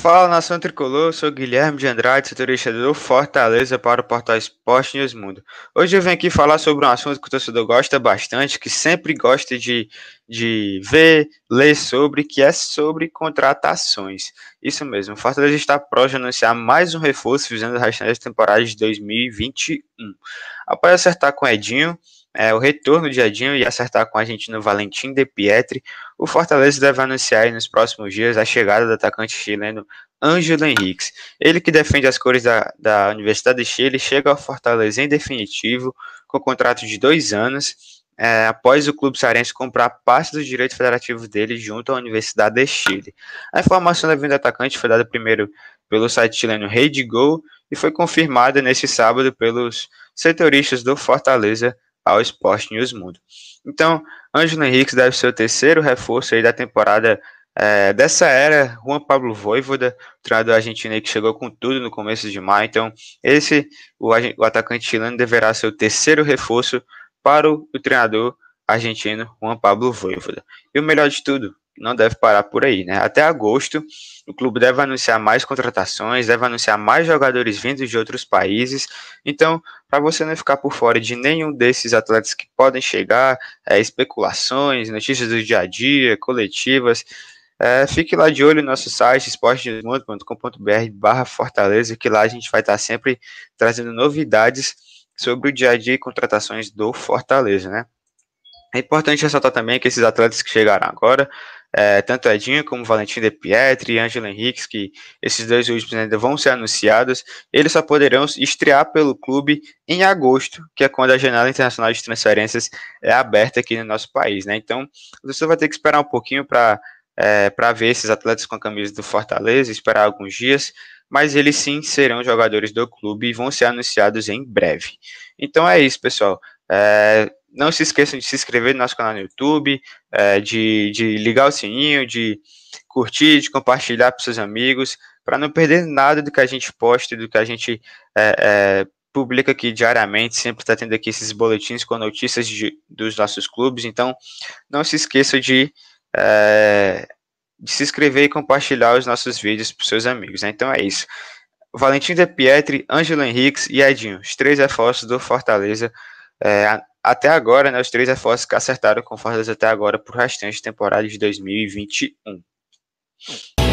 Fala nação tricolor, eu sou Guilherme de Andrade, setorista do Fortaleza para o portal Esporte News Mundo. Hoje eu venho aqui falar sobre um assunto que o torcedor gosta bastante, que sempre gosta de, de ver, ler sobre, que é sobre contratações. Isso mesmo, o Fortaleza está próximo de anunciar mais um reforço visando as restantes temporadas de 2021. Após acertar com Edinho, é, o retorno de Adinho e acertar com o argentino Valentim De Pietri, o Fortaleza deve anunciar nos próximos dias a chegada do atacante chileno Ângelo Henriques. Ele que defende as cores da, da Universidade de Chile chega ao Fortaleza em definitivo, com contrato de dois anos, é, após o clube sarense comprar parte dos direitos federativos dele junto à Universidade de Chile. A informação da vinda do atacante foi dada primeiro pelo site chileno Rede Gol e foi confirmada nesse sábado pelos setoristas do Fortaleza ao Sporting News Mundo. Então, Ângelo Henrique deve ser o terceiro reforço aí da temporada é, dessa era. Juan Pablo Voivoda, treinador argentino aí que chegou com tudo no começo de maio. Então, esse, o, o atacante chileno, deverá ser o terceiro reforço para o, o treinador argentino Juan Pablo Voivoda. E o melhor de tudo, não deve parar por aí, né? Até agosto, o clube deve anunciar mais contratações, deve anunciar mais jogadores vindos de outros países. Então, para você não ficar por fora de nenhum desses atletas que podem chegar, é, especulações, notícias do dia a dia, coletivas, é, fique lá de olho no nosso site, esportesdesmundo.com.br/barra Fortaleza, que lá a gente vai estar sempre trazendo novidades sobre o dia a dia e contratações do Fortaleza, né? É importante ressaltar também que esses atletas que chegaram agora é, tanto Edinho como Valentim de Pietri e Ângelo Henriques, que esses dois últimos ainda vão ser anunciados, eles só poderão estrear pelo clube em agosto, que é quando a janela internacional de transferências é aberta aqui no nosso país, né? Então, você vai ter que esperar um pouquinho para é, para ver esses atletas com a camisa do Fortaleza, esperar alguns dias, mas eles sim serão jogadores do clube e vão ser anunciados em breve. Então é isso, pessoal. É, não se esqueçam de se inscrever no nosso canal no YouTube, é, de, de ligar o sininho, de curtir, de compartilhar para seus amigos, para não perder nada do que a gente posta, do que a gente é, é publica aqui diariamente, sempre está tendo aqui esses boletins com notícias de, dos nossos clubes, então não se esqueça de, é, de se inscrever e compartilhar os nossos vídeos para seus amigos, né? então é isso. Valentim De Pietri, Ângelo Henriques e Edinho, os três reforços é do Fortaleza é, até agora, né, os três reforços que acertaram com Fortaleza até agora por restante de temporada de 2021.